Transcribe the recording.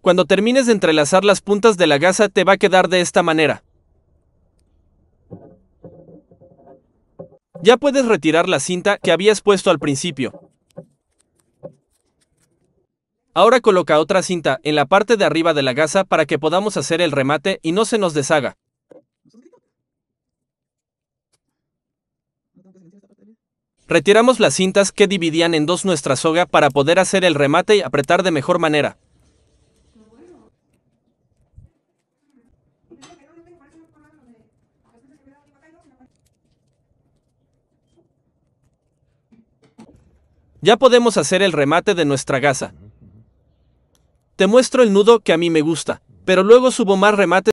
Cuando termines de entrelazar las puntas de la gasa te va a quedar de esta manera. Ya puedes retirar la cinta que habías puesto al principio. Ahora coloca otra cinta en la parte de arriba de la gasa para que podamos hacer el remate y no se nos deshaga. Retiramos las cintas que dividían en dos nuestra soga para poder hacer el remate y apretar de mejor manera. Ya podemos hacer el remate de nuestra gasa. Te muestro el nudo que a mí me gusta, pero luego subo más remates.